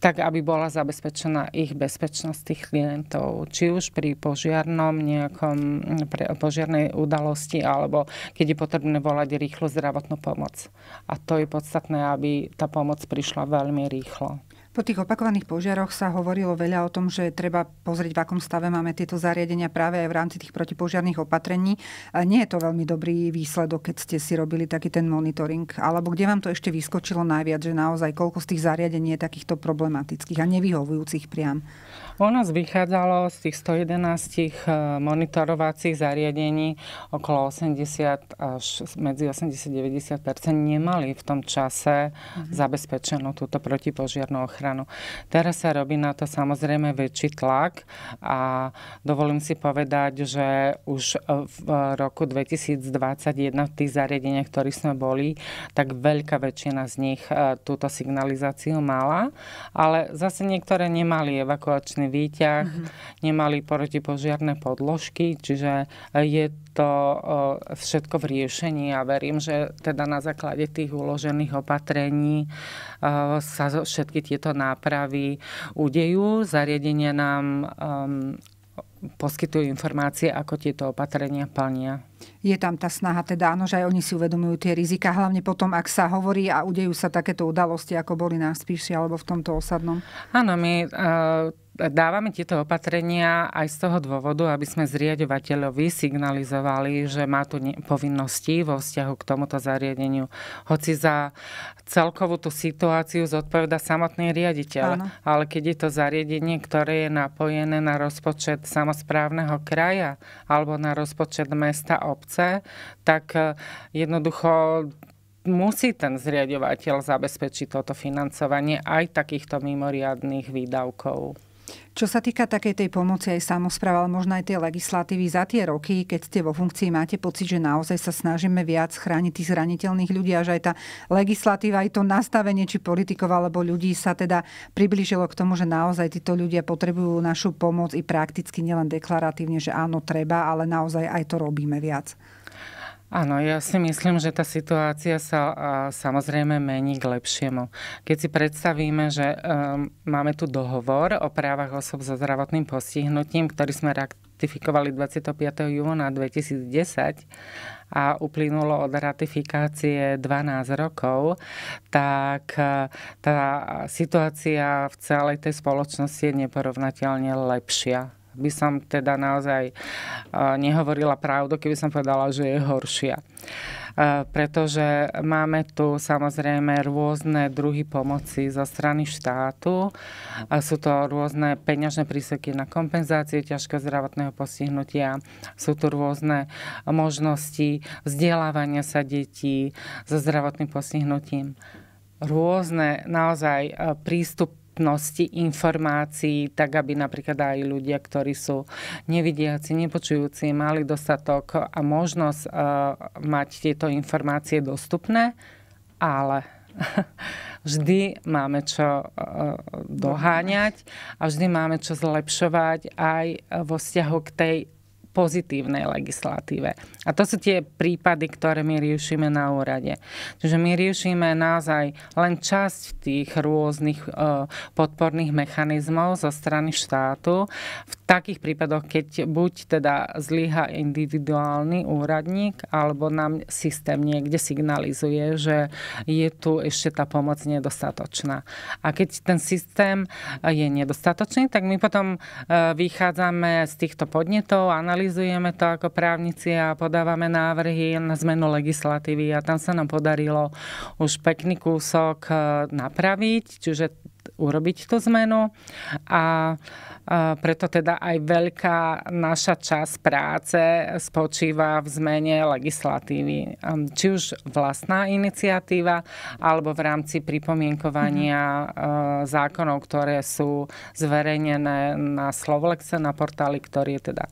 tak aby bola zabezpečená ich bezpečnosť tých klientov, či už pri požiarnom nejakom pre požiarnej udalosti, alebo keď je potrebné volať rýchlo zdravotnú pomoc. A to je podstatné, aby tá pomoc prišla veľmi rýchlo. Po tých opakovaných požiaroch sa hovorilo veľa o tom, že treba pozrieť, v akom stave máme tieto zariadenia práve aj v rámci tých protipožiarných opatrení. Nie je to veľmi dobrý výsledok, keď ste si robili taký ten monitoring. Alebo kde vám to ešte vyskočilo najviac, že naozaj koľko z tých zariadení je takýchto problematických a nevyhovujúcich priam? U nás vychádzalo z tých 111 eh, monitorovacích zariadení okolo 80 až medzi 80-90 nemali v tom čase mhm. zabezpečenú túto protipožiarnú ochranu záchranu. Teraz sa robí na to samozrejme väčší tlak a dovolím si povedať, že už e, v e, roku 2021 v tých zariadeniach, ktorých sme boli, tak veľká väčšina z nich e, túto signalizáciu mala, ale zase niektoré nemali evakuačný výťah, mm-hmm. nemali protipožiarné podložky, čiže je to všetko v riešení a verím, že teda na základe tých uložených opatrení sa všetky tieto nápravy udejú. Zariadenia nám um, poskytujú informácie, ako tieto opatrenia plnia je tam tá snaha, teda áno, že aj oni si uvedomujú tie rizika, hlavne potom, ak sa hovorí a udejú sa takéto udalosti, ako boli na Spíši alebo v tomto osadnom. Áno, my uh dávame tieto opatrenia aj z toho dôvodu, aby sme zriadovateľovi signalizovali, že má tu povinnosti vo vzťahu k tomuto zariadeniu. Hoci za celkovú tú situáciu zodpoveda samotný riaditeľ, Áno. ale keď je to zariadenie, ktoré je napojené na rozpočet samozprávneho kraja alebo na rozpočet mesta obce, tak e, jednoducho musí ten zriadovateľ zabezpečiť toto financovanie aj takýchto mimoriadných výdavkov. Čo sa týka takej tej pomoci aj samozpráva, ale možno aj tej legislatívy za tie roky, keď ste vo funkcii, máte pocit, že naozaj sa snažíme viac chrániť tých zraniteľných ľudí a že aj tá legislatíva, aj to nastavenie či politikov alebo ľudí sa teda priblížilo k tomu, že naozaj títo ľudia potrebujú našu pomoc i prakticky, nielen deklaratívne, že áno, treba, ale naozaj aj to robíme viac. Áno, ja si myslím, že tá situácia sa a, samozrejme mení k lepšiemu. Keď si predstavíme, že um, máme tu dohovor o právach osob so zdravotným postihnutím, ktorý sme ratifikovali 25. júna 2010 a uplynulo od ratifikácie 12 rokov, tak e, tá situácia v celej tej spoločnosti je neporovnateľne lepšia by som teda naozaj nehovorila pravdu, keby som povedala, že je horšia. Pretože máme tu samozrejme rôzne druhy pomoci zo strany štátu. Sú to rôzne peňažné príseky na kompenzáciu ťažkého zdravotného postihnutia. Sú tu rôzne možnosti vzdelávania sa detí so zdravotným postihnutím. Rôzne naozaj prístup dostupnosti informácií, tak aby napríklad aj ľudia, ktorí sú nevidiaci, nepočujúci, mali dostatok a možnosť uh, mať tieto informácie dostupné, ale vždy máme čo uh, doháňať a vždy máme čo zlepšovať aj vo vzťahu k tej pozitívnej legislatíve. A to sú tie prípady, ktoré my riešime na úrade. Čiže my riešime naozaj len časť tých rôznych e, podporných mechanizmov zo strany štátu v takých prípadoch, keď buď teda zlyha individuálny úradník, alebo nám systém niekde signalizuje, že je tu ešte tá pomoc nedostatočná. A keď ten systém e, je nedostatočný, tak my potom e, vychádzame z týchto podnetov, analýzujeme analizujeme to ako právnici a podávame návrhy na zmenu legislatívy a tam sa nám podarilo už pekný kúsok eh, napraviť, čiže urobiť tú zmenu a preto teda aj veľká naša časť práce spočíva v zmene legislatívy. Či už vlastná iniciatíva, alebo v rámci pripomienkovania mhm. e, zákonov, ktoré sú zverejnené na Slovlexe, na portáli, ktorý je teda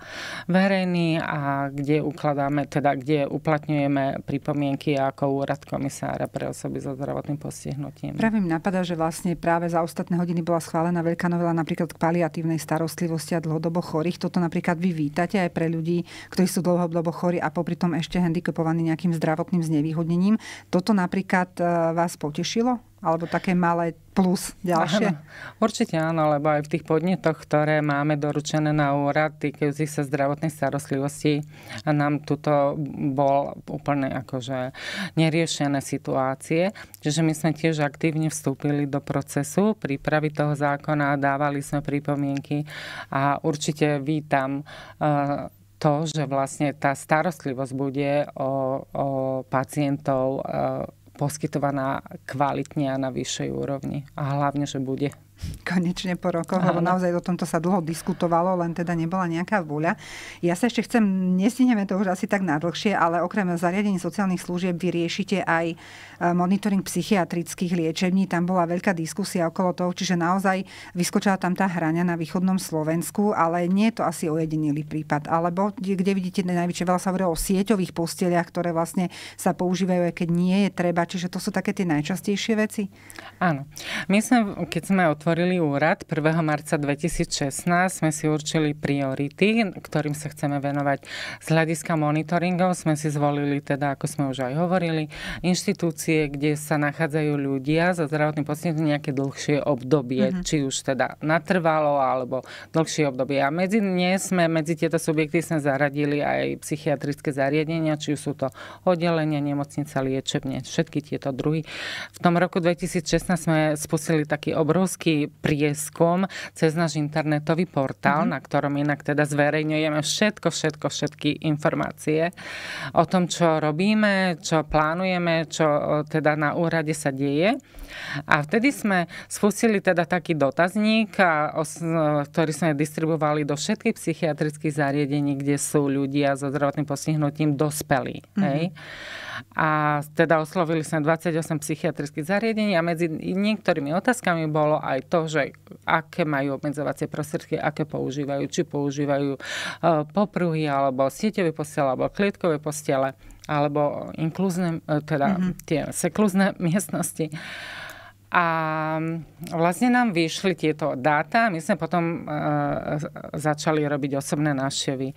verejný a kde ukladáme, teda kde uplatňujeme pripomienky ako úrad komisára pre osoby so zdravotným postihnutím. Pravým napadá, že vlastne práve za ostatné hodiny bola schválená veľká novela napríklad k paliatívnej starostlivosti a dlhodobo chorých. Toto napríklad vy vítate aj pre ľudí, ktorí sú dlhodobo chorí a popri tom ešte handikopovaní nejakým zdravotným znevýhodnením. Toto napríklad e, vás potešilo? alebo také malé plus ďalšie? Áno, určite áno, lebo aj v tých podnetoch, ktoré máme doručené na úrad týkajúcich sa zdravotnej starostlivosti, nám tuto bol úplne akože neriešené situácie. Čiže my sme tiež aktívne vstúpili do procesu prípravy toho zákona, dávali sme pripomienky a určite vítam eh, to, že vlastne tá starostlivosť bude o, o pacientov eh, poskytovaná kvalitne a na vyššej úrovni. A hlavne, že bude konečne po rokoch, lebo naozaj o tomto sa dlho diskutovalo, len teda nebola nejaká vôľa. Ja sa ešte chcem, nestihneme to už asi tak nadlhšie, ale okrem zariadení sociálnych služieb vy riešite aj e, monitoring psychiatrických liečební. Tam bola veľká diskusia okolo toho, čiže naozaj vyskočila tam tá hrania na východnom Slovensku, ale nie je to asi ojedinilý prípad. Alebo kde vidíte najväčšie veľa sa hovorí o sieťových posteliach, ktoré vlastne sa používajú, keď nie je treba. Čiže to sú také tie najčastejšie veci? Áno. My sme, keď sme otvorili otvorili úrad 1. marca 2016, sme si určili priority, ktorým sa chceme venovať. Z hľadiska monitoringov sme si zvolili, teda ako sme už aj hovorili, inštitúcie, kde sa nachádzajú ľudia so zdravotným postihnutím nejaké dlhšie obdobie, mm-hmm. či už teda natrvalo alebo dlhšie obdobie. A medzi nie sme, medzi tieto subjekty sme zaradili aj psychiatrické zariadenia, či už sú to oddelenia, nemocnica, liečebne, všetky tieto druhy. V tom roku 2016 sme spustili taký obrovský urobili prieskum cez náš internetový portál, mm-hmm. na ktorom inak teda zverejňujeme všetko, všetko, všetky informácie o tom, čo robíme, čo plánujeme, čo e, teda na úrade sa deje. A vtedy sme spustili teda taký dotazník, e, ktorý sme distribuovali do všetkých psychiatrických zariadení, kde sú ľudia so zdravotným postihnutím dospelí. Mm-hmm. Hej? A teda oslovili sme 28 psychiatrických zariadení a medzi niektorými otázkami bolo aj aj to, že aké majú obmedzovacie prostriedky, aké používajú, či používajú eh, popruhy, alebo sieťové postele, alebo klietkové postele, alebo inkluzné, eh, teda mm-hmm. tie sekluzné miestnosti. A mm, vlastne nám vyšli tieto dáta, a my sme potom e, začali robiť osobné návštevy.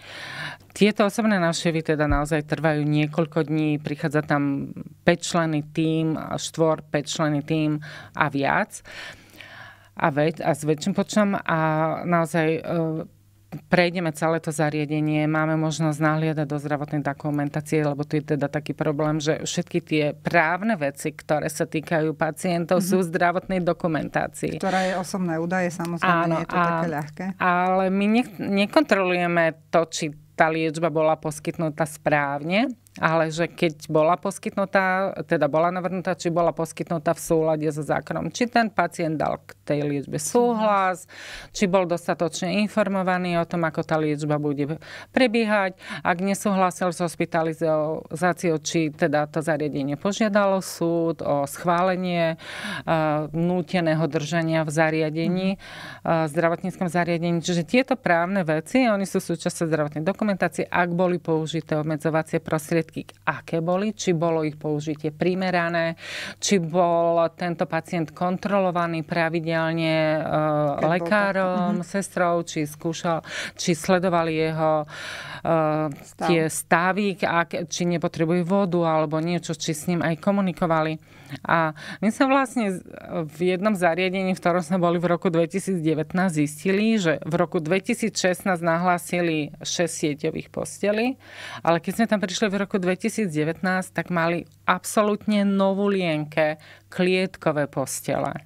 Tieto osobné návštevy teda naozaj trvajú niekoľko dní, prichádza tam 5 členy tým, 4, 5 členy tým a viac. E, a, väč- a s väčším počtom a naozaj e, prejdeme celé to zariadenie, máme možnosť nahliadať do zdravotnej dokumentácie, lebo tu je teda taký problém, že všetky tie právne veci, ktoré sa týkajú pacientov, mm-hmm. sú v mhm. zdravotnej dokumentácii. Ktorá je osobné údaje, samozrejme, Áno, nie je to a, také ľahké. Ale my ne- nekontrolujeme to, či tá liečba bola poskytnutá správne ale že keď bola poskytnutá, teda bola navrhnutá, či bola poskytnutá v súlade so zákonom, či ten pacient dal k tej liečbe súhlas, či bol dostatočne informovaný o tom, ako tá liečba bude prebiehať, ak nesúhlasil s hospitalizáciou, či teda to zariadenie požiadalo súd o schválenie uh, núteného držania v zariadení, uh, zdravotníckom zariadení. Čiže tieto právne veci, oni sú súčasťou zdravotnej dokumentácie, ak boli použité obmedzovacie prostriedky, prostriedky, aké boli, či bolo ich použitie primerané, či bol tento pacient kontrolovaný pravidelne e, lekárom, mhm. sestrou, či skúšal, či sledovali jeho e, Stav. tie stavy, ak, či nepotrebujú vodu alebo niečo, či s ním aj komunikovali. A my sa vlastne v jednom zariadení, v ktorom sme boli v roku 2019, zistili, že v roku 2016 nahlásili 6 sieťových posteli, ale keď sme tam prišli v roku 2019, tak mali absolútne novú lienke klietkové postele.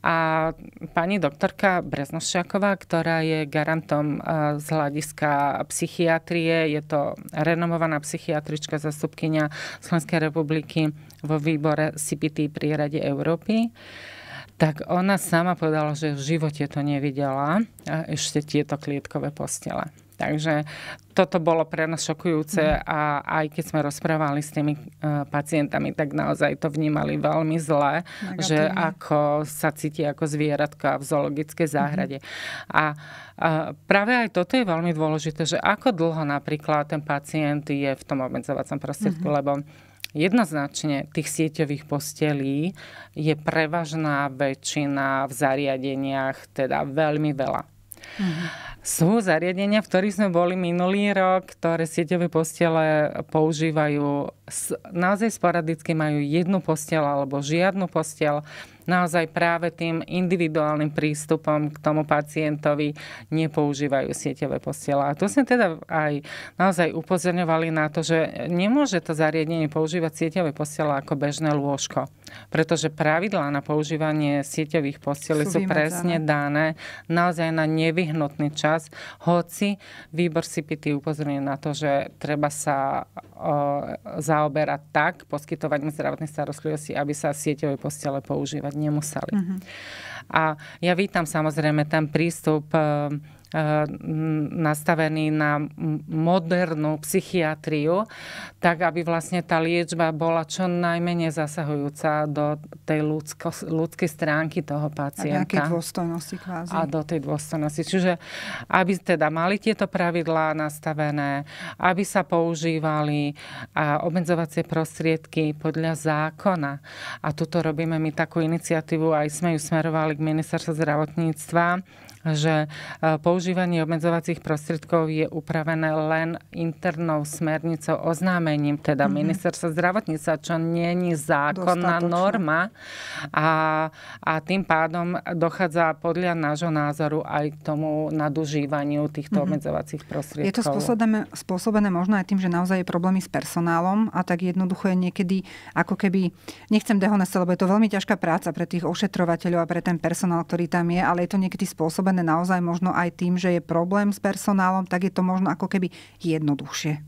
A pani doktorka Breznošiaková, ktorá je garantom e, z hľadiska psychiatrie, je to renomovaná psychiatrička zastupkynia Slovenskej republiky vo výbore CPT pri Rade Európy, tak ona sama povedala, že v živote to nevidela, a ešte tieto klietkové postele. Takže toto bolo pre nás šokujúce mhm. a aj keď sme rozprávali s tými e, pacientami, tak naozaj to vnímali veľmi zle, Negatívne. že ako sa cíti ako zvieratka v zoologickej mhm. záhrade. Mm-hmm. A, a práve aj toto je veľmi dôležité, že ako dlho napríklad ten pacient je v tom obmedzovacom prostriedku, mm-hmm. lebo Jednoznačne tých sieťových postelí je prevažná väčšina v zariadeniach, teda veľmi veľa. Uh-huh. Sú zariadenia, v ktorých sme boli minulý rok, ktoré sieťové postele používajú, naozaj sporadicky majú jednu postel alebo žiadnu postel naozaj práve tým individuálnym prístupom k tomu pacientovi nepoužívajú sieťové postele. A tu sme teda aj naozaj upozorňovali na to, že nemôže to zariadenie používať sieťové postiela ako bežné lôžko, pretože pravidlá na používanie sieťových postelí sú, sú presne dané naozaj na nevyhnutný čas, hoci výbor CPT upozorňuje na to, že treba sa zaoberať tak poskytovaním zdravotnej starostlivosti, aby sa sieťové postele používať nemuseli. Uh-huh. A ja vítam samozrejme ten prístup ehm, Eh, nastavený na modernú psychiatriu, tak aby vlastne tá liečba bola čo najmenej zasahujúca do tej ľudsko, ľudskej stránky toho pacienta. A dôstojnosti kvázi. A do tej dôstojnosti. Čiže aby teda mali tieto pravidlá nastavené, aby sa používali a obmedzovacie prostriedky podľa zákona. A tuto robíme my takú iniciatívu, aj sme ju smerovali k ministerstvu zdravotníctva, že e, používanie obmedzovacích prostriedkov je upravené len internou smernicou oznámením, teda mm-hmm. ministerstva zdravotníca, čo nie je zákonná Dostatočne. norma a, a tým pádom dochádza podľa nášho názoru aj k tomu nadužívaniu týchto mm-hmm. obmedzovacích prostriedkov. Je to spôsobené, spôsobené možno aj tým, že naozaj je problémy s personálom a tak jednoducho je niekedy ako keby, nechcem dehonestovať, lebo je to veľmi ťažká práca pre tých ošetrovateľov a pre ten personál, ktorý tam je, ale je to niekedy spôsobené spôsobené naozaj možno aj tým, že je problém s personálom, tak je to možno ako keby jednoduchšie.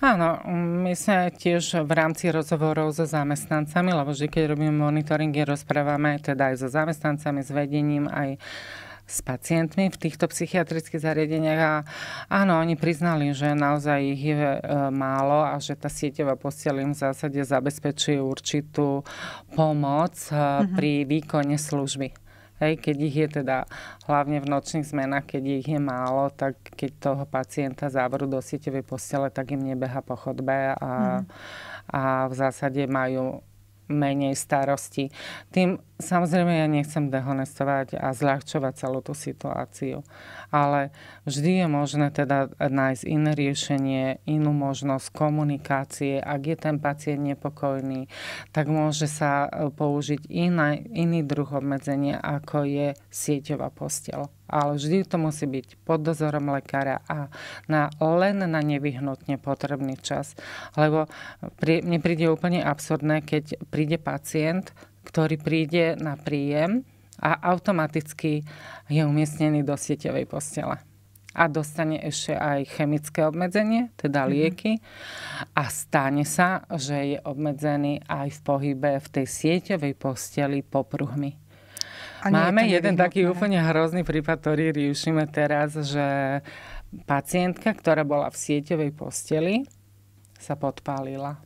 Áno, my sa tiež v rámci rozhovorov so zamestnancami, lebo vždy, keď robíme monitoringy, rozprávame teda aj so zamestnancami, s vedením, aj s pacientmi v týchto psychiatrických zariadeniach a áno, oni priznali, že naozaj ich je e, málo a že tá sieťová posiel im v zásade zabezpečuje určitú pomoc uh-huh. pri výkone služby. Hej, keď ich je teda hlavne v nočných zmenách, keď ich je málo, tak keď toho pacienta závoru do sieťovej postele, tak im nebeha po chodbe a, mm. a v zásade majú menej starosti. Tým Samozrejme, ja nechcem dehonestovať a zľahčovať celú tú situáciu, ale vždy je možné teda nájsť iné riešenie, inú možnosť komunikácie. Ak je ten pacient nepokojný, tak môže sa e, použiť iná, iný druh obmedzenia, ako je sieťová postel. Ale vždy to musí byť pod dozorom lekára a na, len na nevyhnutne potrebný čas. Lebo pri, mne príde úplne absurdné, keď príde pacient, ktorý príde na príjem a automaticky je umiestnený do sieťovej postele. A dostane ešte aj chemické obmedzenie, teda mhm. lieky. A stane sa, že je obmedzený aj v pohybe v tej sieťovej posteli popruhmi. A Máme je jeden taký úplne hrozný prípad, ktorý riešime teraz, že pacientka, ktorá bola v sieťovej posteli, sa podpálila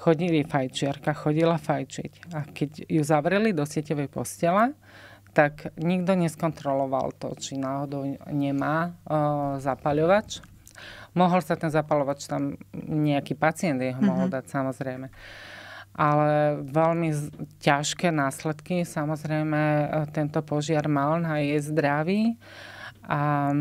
chodili fajčiarka, chodila fajčiť. A keď ju zavreli do sieťovej postela, tak nikto neskontroloval to, či náhodou nemá e, zapaľovač. Mohol sa ten zapaľovač tam, nejaký pacient jeho mm-hmm. dať samozrejme. Ale veľmi ťažké následky samozrejme e, tento požiar mal na jej zdraví. A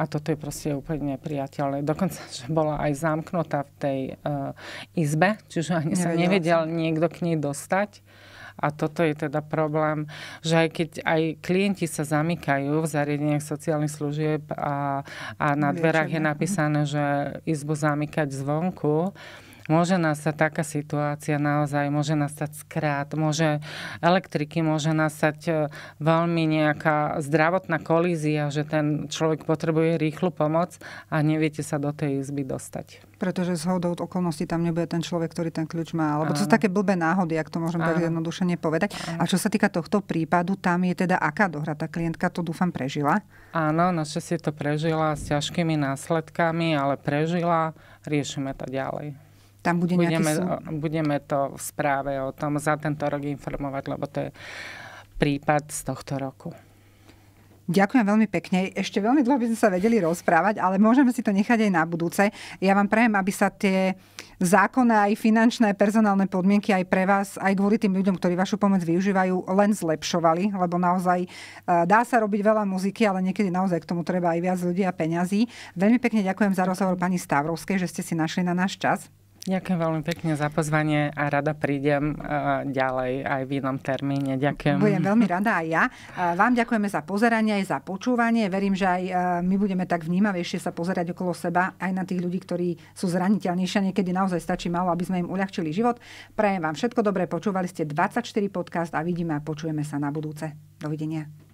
a toto je proste úplne nepriateľné. Dokonca, že bola aj zamknutá v tej uh, izbe, čiže ani sa nevedel niekto k nej dostať. A toto je teda problém, že aj keď aj klienti sa zamykajú v zariadeniach sociálnych služieb a, a na dverách je mhm. napísané, že izbu zamykať zvonku, môže nastať taká situácia naozaj, môže nastať skrát, môže elektriky, môže nastať e, veľmi nejaká zdravotná kolízia, že ten človek potrebuje rýchlu pomoc a neviete sa do tej izby dostať. Pretože z hodou okolností tam nebude ten človek, ktorý ten kľúč má. Lebo to sú také blbé náhody, ak to môžem tak jednoduše nepovedať. A čo sa týka tohto prípadu, tam je teda aká dohra? Tá klientka to dúfam prežila? Áno, našťastie to prežila s ťažkými následkami, ale prežila. Riešime to ďalej. Tam bude budeme, sú... budeme to v správe o tom za tento rok informovať, lebo to je prípad z tohto roku. Ďakujem veľmi pekne. Ešte veľmi dlho by sme sa vedeli rozprávať, ale môžeme si to nechať aj na budúce. Ja vám prajem, aby sa tie zákonné aj finančné, personálne podmienky aj pre vás, aj kvôli tým ľuďom, ktorí vašu pomoc využívajú, len zlepšovali, lebo naozaj e, dá sa robiť veľa muziky, ale niekedy naozaj k tomu treba aj viac ľudí a peňazí. Veľmi pekne ďakujem za rozhovor pani Stavrovskej, že ste si našli na náš čas. Ďakujem veľmi pekne za pozvanie a rada prídem e, ďalej aj v inom termíne. Ďakujem. Budem veľmi rada aj ja. E, vám ďakujeme za pozeranie aj za počúvanie. Verím, že aj e, my budeme tak vnímavejšie sa pozerať okolo seba aj na tých ľudí, ktorí sú zraniteľnejšie. Niekedy naozaj stačí málo, aby sme im uľahčili život. Prajem vám všetko dobré. Počúvali ste 24 podcast a vidíme a počujeme sa na budúce. Dovidenia.